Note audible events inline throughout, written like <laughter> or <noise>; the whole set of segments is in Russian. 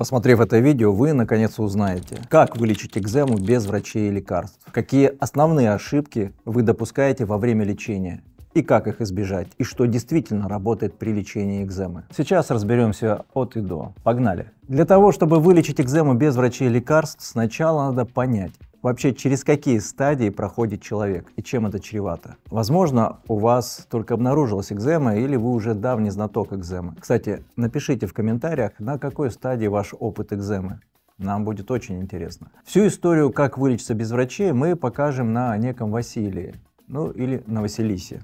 Посмотрев это видео, вы наконец узнаете, как вылечить экзему без врачей и лекарств, какие основные ошибки вы допускаете во время лечения и как их избежать, и что действительно работает при лечении экземы. Сейчас разберемся от и до. Погнали! Для того, чтобы вылечить экзему без врачей и лекарств, сначала надо понять, Вообще, через какие стадии проходит человек и чем это чревато? Возможно, у вас только обнаружилась экзема или вы уже давний знаток экземы. Кстати, напишите в комментариях, на какой стадии ваш опыт экземы. Нам будет очень интересно. Всю историю, как вылечиться без врачей, мы покажем на неком Василии, ну или на Василисе.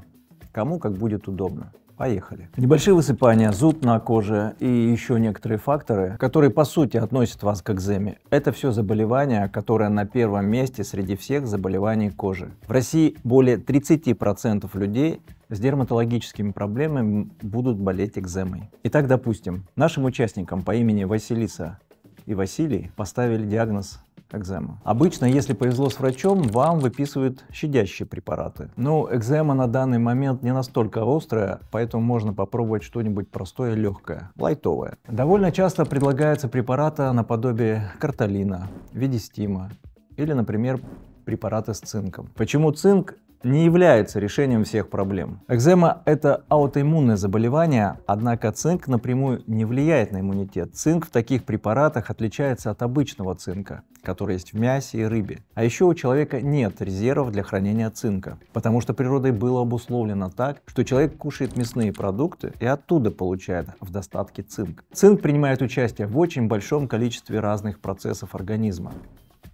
Кому как будет удобно. Поехали. Небольшие высыпания, зуд на коже и еще некоторые факторы, которые по сути относят вас к экземе. Это все заболевания, которые на первом месте среди всех заболеваний кожи. В России более 30% людей с дерматологическими проблемами будут болеть экземой. Итак, допустим, нашим участникам по имени Василиса и Василий поставили диагноз экзема. Обычно, если повезло с врачом, вам выписывают щадящие препараты. Но ну, экзема на данный момент не настолько острая, поэтому можно попробовать что-нибудь простое легкое, лайтовое. Довольно часто предлагаются препараты наподобие карталина, видистима или, например, препараты с цинком. Почему цинк? не является решением всех проблем. Экзема – это аутоиммунное заболевание, однако цинк напрямую не влияет на иммунитет. Цинк в таких препаратах отличается от обычного цинка, который есть в мясе и рыбе. А еще у человека нет резервов для хранения цинка, потому что природой было обусловлено так, что человек кушает мясные продукты и оттуда получает в достатке цинк. Цинк принимает участие в очень большом количестве разных процессов организма.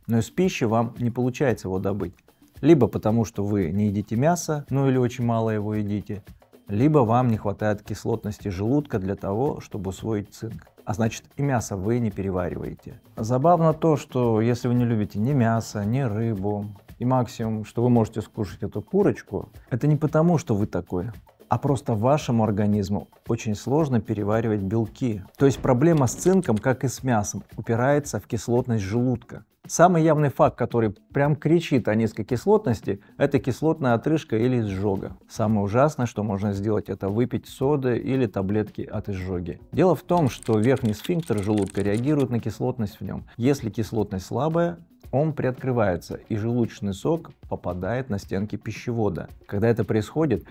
Но из пищи вам не получается его добыть. Либо потому, что вы не едите мясо, ну или очень мало его едите, либо вам не хватает кислотности желудка для того, чтобы усвоить цинк. А значит и мясо вы не перевариваете. Забавно то, что если вы не любите ни мясо, ни рыбу, и максимум, что вы можете скушать эту курочку, это не потому, что вы такой, а просто вашему организму очень сложно переваривать белки. То есть проблема с цинком, как и с мясом, упирается в кислотность желудка. Самый явный факт, который прям кричит о низкой кислотности, это кислотная отрыжка или изжога. Самое ужасное, что можно сделать, это выпить соды или таблетки от изжоги. Дело в том, что верхний сфинктер желудка реагирует на кислотность в нем. Если кислотность слабая, он приоткрывается, и желудочный сок попадает на стенки пищевода. Когда это происходит,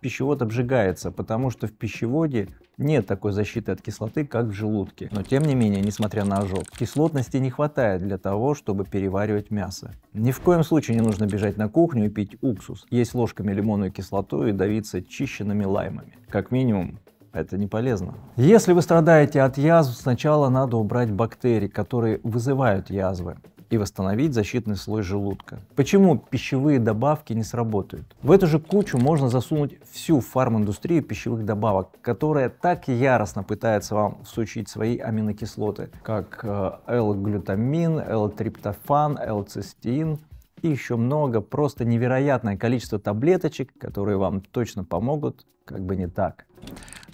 пищевод обжигается, потому что в пищеводе нет такой защиты от кислоты, как в желудке. Но тем не менее, несмотря на ожог, кислотности не хватает для того, чтобы переваривать мясо. Ни в коем случае не нужно бежать на кухню и пить уксус, есть ложками лимонную кислоту и давиться чищенными лаймами. Как минимум, это не полезно. Если вы страдаете от язв, сначала надо убрать бактерии, которые вызывают язвы и восстановить защитный слой желудка. Почему пищевые добавки не сработают? В эту же кучу можно засунуть всю фарминдустрию пищевых добавок, которая так яростно пытается вам всучить свои аминокислоты, как э, L-глютамин, L-триптофан, L-цистеин и еще много, просто невероятное количество таблеточек, которые вам точно помогут, как бы не так.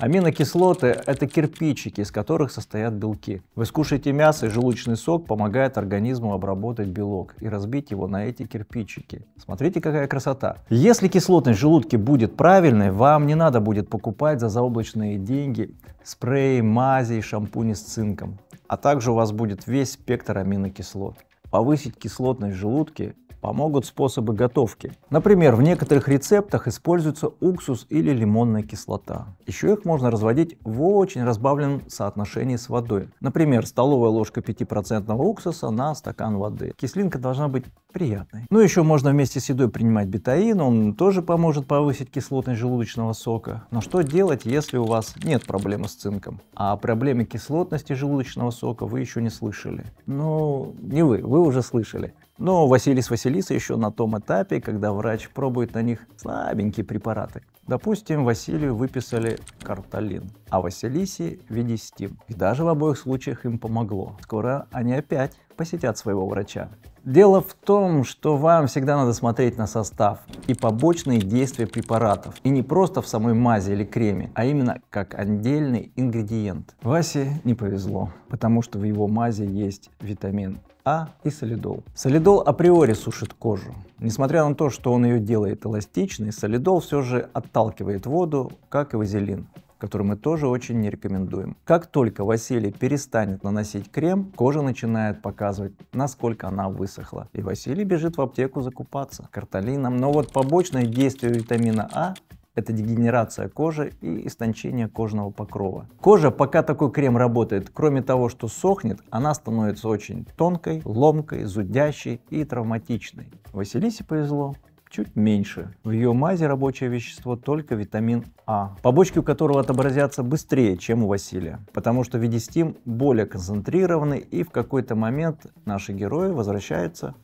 Аминокислоты – это кирпичики, из которых состоят белки. Вы скушаете мясо, и желудочный сок помогает организму обработать белок и разбить его на эти кирпичики. Смотрите, какая красота. Если кислотность желудки будет правильной, вам не надо будет покупать за заоблачные деньги спреи, мази и шампуни с цинком. А также у вас будет весь спектр аминокислот. Повысить кислотность желудки Помогут способы готовки. Например, в некоторых рецептах используется уксус или лимонная кислота. Еще их можно разводить в очень разбавленном соотношении с водой. Например, столовая ложка 5% уксуса на стакан воды. Кислинка должна быть приятной. Ну еще можно вместе с едой принимать бетаин, он тоже поможет повысить кислотность желудочного сока. Но что делать, если у вас нет проблемы с цинком? А о проблеме кислотности желудочного сока вы еще не слышали. Ну, не вы, вы уже слышали. Но Василис Василиса еще на том этапе, когда врач пробует на них слабенькие препараты. Допустим, Василию выписали карталин, а Василисе – видистим. И даже в обоих случаях им помогло. Скоро они опять посетят своего врача. Дело в том, что вам всегда надо смотреть на состав и побочные действия препаратов. И не просто в самой мазе или креме, а именно как отдельный ингредиент. Васе не повезло, потому что в его мазе есть витамин а и солидол. Солидол априори сушит кожу. Несмотря на то, что он ее делает эластичной, солидол все же отталкивает воду, как и вазелин который мы тоже очень не рекомендуем. Как только Василий перестанет наносить крем, кожа начинает показывать, насколько она высохла. И Василий бежит в аптеку закупаться карталином. Но вот побочное действие витамина А это дегенерация кожи и истончение кожного покрова. Кожа, пока такой крем работает, кроме того, что сохнет, она становится очень тонкой, ломкой, зудящей и травматичной. Василисе повезло, чуть меньше. В ее мазе рабочее вещество только витамин А, побочки у которого отобразятся быстрее, чем у Василия, потому что видистим более концентрированный и в какой-то момент наши герои возвращаются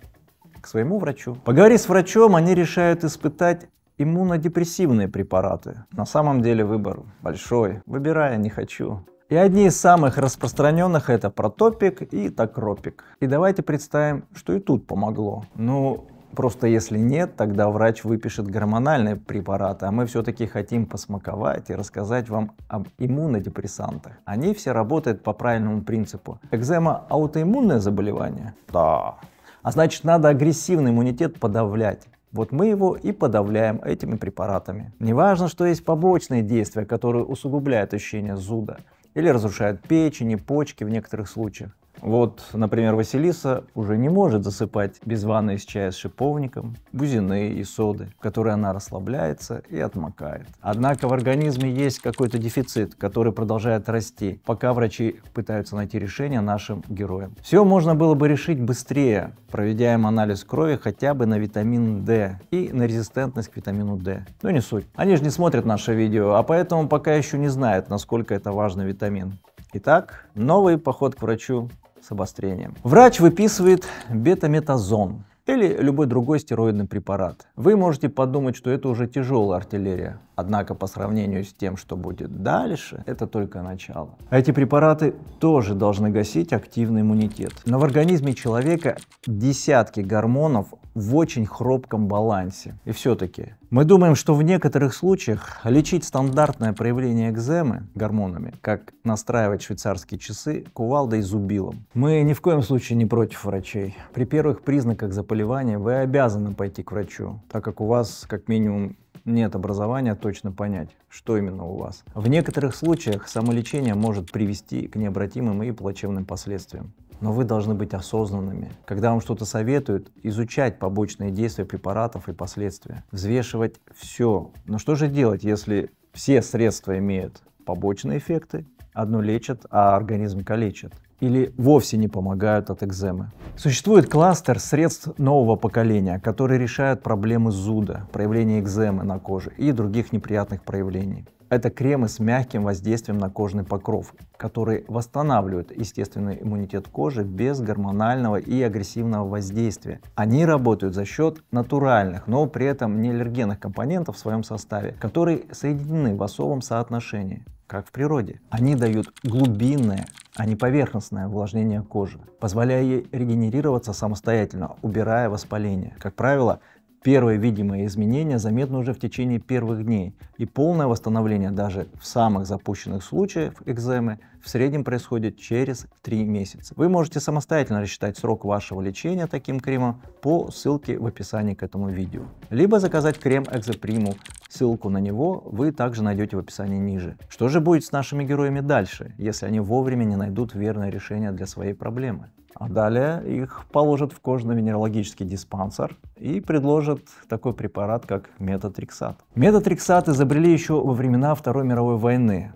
к своему врачу. Поговори с врачом, они решают испытать иммунодепрессивные препараты. На самом деле выбор большой. Выбирая не хочу. И одни из самых распространенных это протопик и токропик. И давайте представим, что и тут помогло. Ну, просто если нет, тогда врач выпишет гормональные препараты, а мы все-таки хотим посмаковать и рассказать вам об иммунодепрессантах. Они все работают по правильному принципу. Экзема – аутоиммунное заболевание? Да. А значит, надо агрессивный иммунитет подавлять. Вот мы его и подавляем этими препаратами. Неважно, что есть побочные действия, которые усугубляют ощущение зуда или разрушают печень и почки в некоторых случаях. Вот, например, Василиса уже не может засыпать без ванны из чая с шиповником, бузины и соды, в которой она расслабляется и отмокает. Однако в организме есть какой-то дефицит, который продолжает расти, пока врачи пытаются найти решение нашим героям. Все можно было бы решить быстрее, проведя им анализ крови хотя бы на витамин D и на резистентность к витамину D. Но не суть. Они же не смотрят наше видео, а поэтому пока еще не знают, насколько это важный витамин. Итак, новый поход к врачу с обострением. Врач выписывает бетаметазон или любой другой стероидный препарат. Вы можете подумать, что это уже тяжелая артиллерия. Однако по сравнению с тем, что будет дальше, это только начало. А эти препараты тоже должны гасить активный иммунитет. Но в организме человека десятки гормонов в очень хрупком балансе. И все-таки мы думаем, что в некоторых случаях лечить стандартное проявление экземы гормонами, как настраивать швейцарские часы кувалдой и зубилом. Мы ни в коем случае не против врачей. При первых признаках заболевания вы обязаны пойти к врачу, так как у вас как минимум нет образования точно понять, что именно у вас. В некоторых случаях самолечение может привести к необратимым и плачевным последствиям. Но вы должны быть осознанными. Когда вам что-то советуют, изучать побочные действия препаратов и последствия. Взвешивать все. Но что же делать, если все средства имеют побочные эффекты, одно лечат, а организм калечит? или вовсе не помогают от экземы. Существует кластер средств нового поколения, которые решают проблемы зуда, проявления экземы на коже и других неприятных проявлений. Это кремы с мягким воздействием на кожный покров, которые восстанавливают естественный иммунитет кожи без гормонального и агрессивного воздействия. Они работают за счет натуральных, но при этом не аллергенных компонентов в своем составе, которые соединены в особом соотношении как в природе. Они дают глубинное, а не поверхностное увлажнение кожи, позволяя ей регенерироваться самостоятельно, убирая воспаление. Как правило, Первые видимые изменения заметны уже в течение первых дней, и полное восстановление даже в самых запущенных случаях экземы в среднем происходит через 3 месяца. Вы можете самостоятельно рассчитать срок вашего лечения таким кремом по ссылке в описании к этому видео. Либо заказать крем Экзоприму, ссылку на него вы также найдете в описании ниже. Что же будет с нашими героями дальше, если они вовремя не найдут верное решение для своей проблемы? А далее их положат в кожно минералогический диспансер и предложат такой препарат, как метатриксат. Метатриксат изобрели еще во времена Второй мировой войны.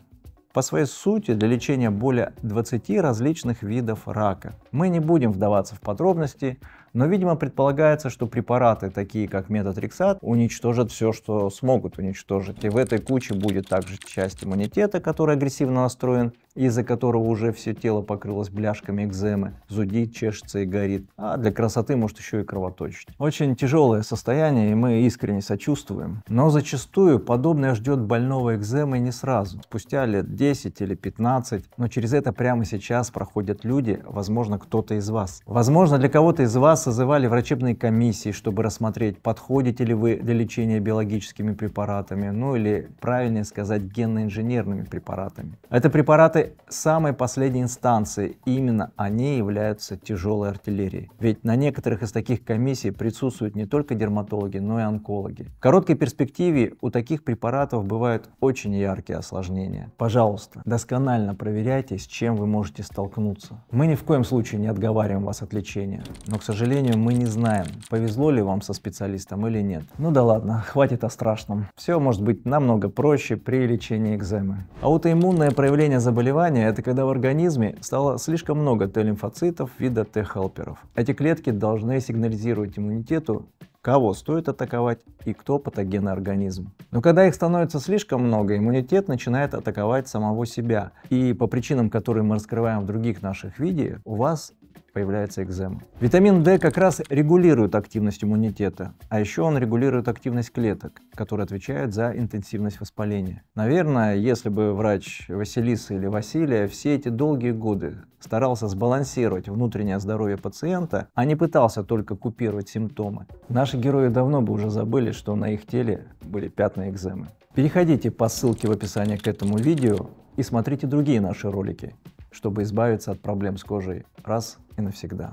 По своей сути для лечения более 20 различных видов рака. Мы не будем вдаваться в подробности, но, видимо, предполагается, что препараты, такие как метатрексат, уничтожат все, что смогут уничтожить. И в этой куче будет также часть иммунитета, который агрессивно настроен, из-за которого уже все тело покрылось бляшками экземы, зудит, чешется и горит. А для красоты может еще и кровоточить. Очень тяжелое состояние, и мы искренне сочувствуем. Но зачастую подобное ждет больного экземы не сразу. Спустя лет 10 или 15, но через это прямо сейчас проходят люди, возможно, кто-то из вас. Возможно, для кого-то из вас созывали врачебные комиссии, чтобы рассмотреть, подходите ли вы для лечения биологическими препаратами, ну или, правильнее сказать, генно-инженерными препаратами. Это препараты самой последней инстанции, и именно они являются тяжелой артиллерией. Ведь на некоторых из таких комиссий присутствуют не только дерматологи, но и онкологи. В короткой перспективе у таких препаратов бывают очень яркие осложнения. Пожалуйста, досконально проверяйте, с чем вы можете столкнуться. Мы ни в коем случае не отговариваем вас от лечения, но, к сожалению, сожалению, мы не знаем, повезло ли вам со специалистом или нет. Ну да ладно, <laughs> хватит о страшном. Все может быть намного проще при лечении экземы. Аутоиммунное проявление заболевания – это когда в организме стало слишком много Т-лимфоцитов вида Т-хелперов. Эти клетки должны сигнализировать иммунитету, кого стоит атаковать и кто патогенный организм. Но когда их становится слишком много, иммунитет начинает атаковать самого себя. И по причинам, которые мы раскрываем в других наших видео, у вас появляется экзема. Витамин D как раз регулирует активность иммунитета, а еще он регулирует активность клеток, которые отвечают за интенсивность воспаления. Наверное, если бы врач Василиса или Василия все эти долгие годы старался сбалансировать внутреннее здоровье пациента, а не пытался только купировать симптомы, наши герои давно бы уже забыли, что на их теле были пятна экземы. Переходите по ссылке в описании к этому видео и смотрите другие наши ролики, чтобы избавиться от проблем с кожей раз и навсегда.